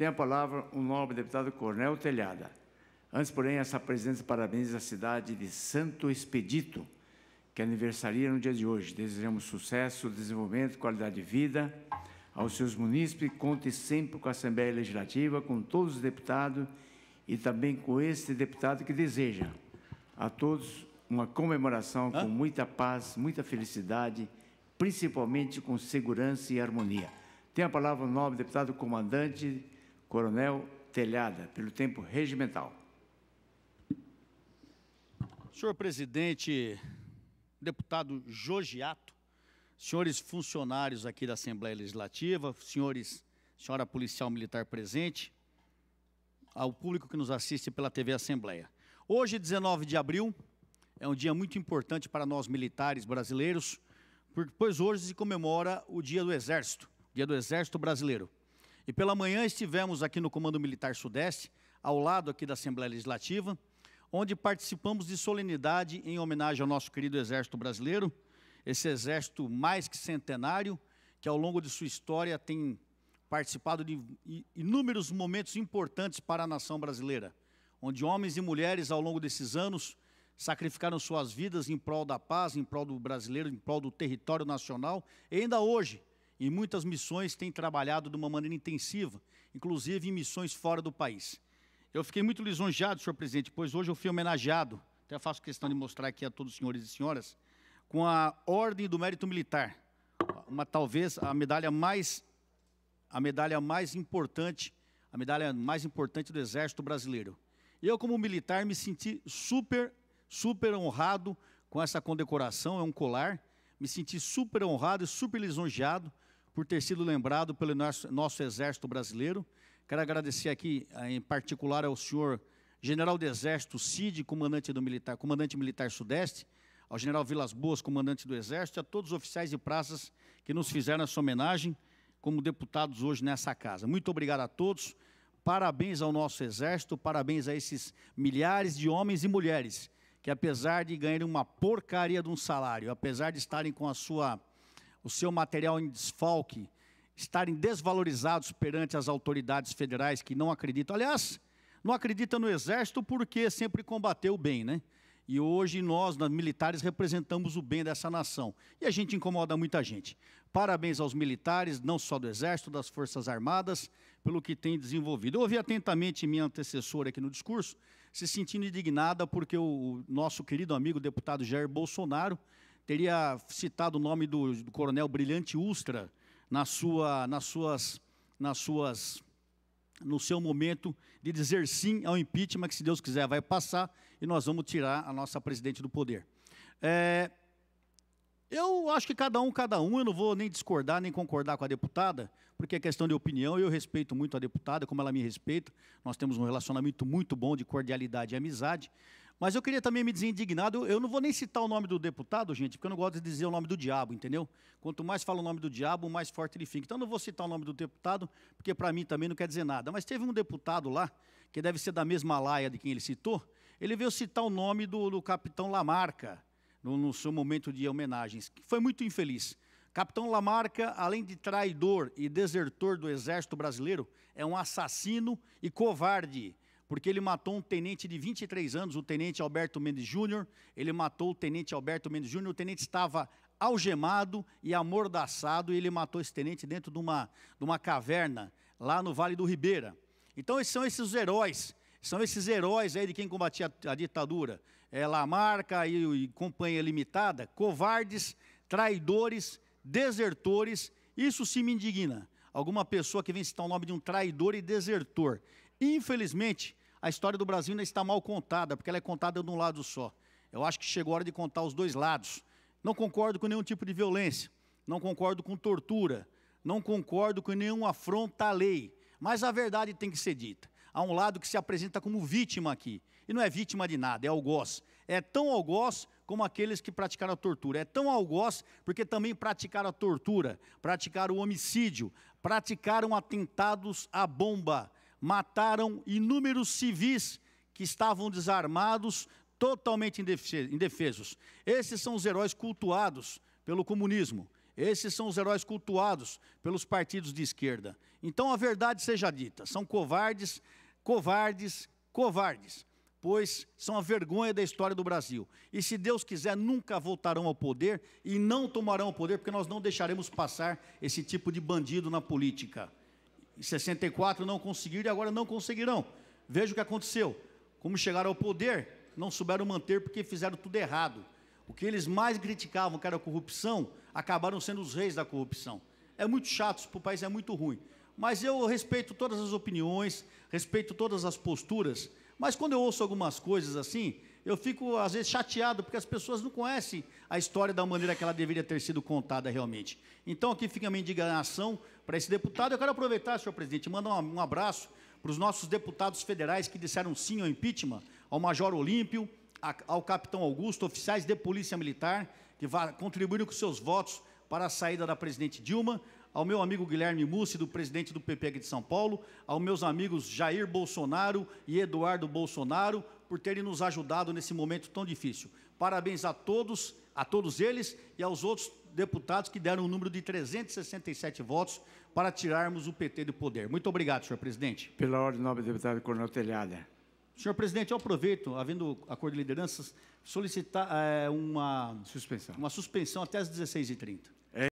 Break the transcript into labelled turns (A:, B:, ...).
A: Tem a palavra o nobre deputado Cornel Telhada. Antes, porém, essa presença parabéns à cidade de Santo Expedito, que aniversaria no dia de hoje. Desejamos sucesso, desenvolvimento, qualidade de vida aos seus munícipes. Conte sempre com a Assembleia Legislativa, com todos os deputados e também com este deputado que deseja a todos uma comemoração Hã? com muita paz, muita felicidade, principalmente com segurança e harmonia. Tem a palavra o nobre deputado comandante Coronel Telhada, pelo tempo regimental.
B: Senhor presidente, deputado Jogiato, senhores funcionários aqui da Assembleia Legislativa, senhores, senhora policial militar presente, ao público que nos assiste pela TV Assembleia. Hoje, 19 de abril, é um dia muito importante para nós militares brasileiros, pois hoje se comemora o Dia do Exército, Dia do Exército Brasileiro. E pela manhã estivemos aqui no Comando Militar Sudeste, ao lado aqui da Assembleia Legislativa, onde participamos de solenidade em homenagem ao nosso querido Exército Brasileiro, esse exército mais que centenário, que ao longo de sua história tem participado de inúmeros momentos importantes para a nação brasileira, onde homens e mulheres ao longo desses anos sacrificaram suas vidas em prol da paz, em prol do brasileiro, em prol do território nacional, e ainda hoje e muitas missões têm trabalhado de uma maneira intensiva, inclusive em missões fora do país. Eu fiquei muito lisonjeado, senhor presidente, pois hoje eu fui homenageado, até faço questão de mostrar aqui a todos os senhores e senhoras, com a Ordem do Mérito Militar, uma talvez a medalha mais a medalha mais importante, a medalha mais importante do Exército Brasileiro. Eu como militar me senti super super honrado com essa condecoração, é um colar. Me senti super honrado e super lisonjeado por ter sido lembrado pelo nosso, nosso Exército Brasileiro. Quero agradecer aqui, ah, em particular, ao senhor General do Exército Cid, comandante, do militar, comandante militar Sudeste, ao General Vilas Boas, comandante do Exército, e a todos os oficiais e praças que nos fizeram essa homenagem como deputados hoje nessa casa. Muito obrigado a todos. Parabéns ao nosso Exército, parabéns a esses milhares de homens e mulheres que, apesar de ganharem uma porcaria de um salário, apesar de estarem com a sua o seu material em desfalque, estarem desvalorizados perante as autoridades federais que não acreditam. Aliás, não acredita no exército porque sempre combateu o bem, né? E hoje nós, nós, militares, representamos o bem dessa nação. E a gente incomoda muita gente. Parabéns aos militares, não só do Exército, das Forças Armadas, pelo que têm desenvolvido. Eu ouvi atentamente minha antecessora aqui no discurso, se sentindo indignada porque o nosso querido amigo deputado Jair Bolsonaro teria citado o nome do, do coronel Brilhante Ustra na sua, nas suas, nas suas, no seu momento de dizer sim ao impeachment, que se Deus quiser vai passar e nós vamos tirar a nossa presidente do poder. É, eu acho que cada um, cada um, eu não vou nem discordar nem concordar com a deputada, porque é questão de opinião, eu respeito muito a deputada, como ela me respeita, nós temos um relacionamento muito bom de cordialidade e amizade, mas eu queria também me dizer indignado. Eu não vou nem citar o nome do deputado, gente, porque eu não gosto de dizer o nome do diabo, entendeu? Quanto mais fala o nome do diabo, mais forte ele fica. Então eu não vou citar o nome do deputado, porque para mim também não quer dizer nada. Mas teve um deputado lá, que deve ser da mesma laia de quem ele citou, ele veio citar o nome do, do capitão Lamarca, no, no seu momento de homenagens, que foi muito infeliz. Capitão Lamarca, além de traidor e desertor do Exército Brasileiro, é um assassino e covarde porque ele matou um tenente de 23 anos, o tenente Alberto Mendes Júnior. Ele matou o tenente Alberto Mendes Júnior. O tenente estava algemado e amordaçado, e ele matou esse tenente dentro de uma, de uma caverna lá no Vale do Ribeira. Então, esses são esses heróis, são esses heróis aí de quem combatia a, ditadura. É, Lamarca e, e Companhia Limitada, covardes, traidores, desertores. Isso sim me indigna. Alguma pessoa que vem citar o nome de um traidor e desertor. Infelizmente, a história do Brasil ainda está mal contada, porque ela é contada de um lado só. Eu acho que chegou a hora de contar os dois lados. Não concordo com nenhum tipo de violência, não concordo com tortura, não concordo com nenhum afronta à lei, mas a verdade tem que ser dita. Há um lado que se apresenta como vítima aqui, e não é vítima de nada, é algoz. É tão algoz como aqueles que praticaram a tortura. É tão algoz porque também praticaram a tortura, praticaram o homicídio, praticaram atentados à bomba, mataram inúmeros civis que estavam desarmados, totalmente indefesos. Esses são os heróis cultuados pelo comunismo. Esses são os heróis cultuados pelos partidos de esquerda. Então a verdade seja dita: são covardes, covardes, covardes, pois são a vergonha da história do Brasil. E se Deus quiser, nunca voltarão ao poder e não tomarão o poder, porque nós não deixaremos passar esse tipo de bandido na política em 64 não conseguiram e agora não conseguirão. Veja o que aconteceu. Como chegaram ao poder, não souberam manter porque fizeram tudo errado. O que eles mais criticavam, que era a corrupção, acabaram sendo os reis da corrupção. É muito chato, isso para o país é muito ruim. Mas eu respeito todas as opiniões, respeito todas as posturas, mas quando eu ouço algumas coisas assim, eu fico, às vezes, chateado, porque as pessoas não conhecem a história da maneira que ela deveria ter sido contada realmente. Então, aqui fica a minha indignação para esse deputado. Eu quero aproveitar, senhor presidente, e mandar um abraço para os nossos deputados federais que disseram sim ao impeachment, ao Major Olímpio, ao Capitão Augusto, oficiais de Polícia Militar, que contribuíram com seus votos para a saída da presidente Dilma, ao meu amigo Guilherme Mussi, do presidente do PP aqui de São Paulo, aos meus amigos Jair Bolsonaro e Eduardo Bolsonaro, por terem nos ajudado nesse momento tão difícil. Parabéns a todos, a todos eles e aos outros deputados que deram o um número de 367 votos para tirarmos o PT do poder. Muito obrigado, senhor presidente.
A: Pela ordem, nobre deputado Coronel Telhada.
B: Senhor presidente, eu aproveito, havendo acordo de lideranças, solicitar é, uma, suspensão. uma suspensão até as 16h30.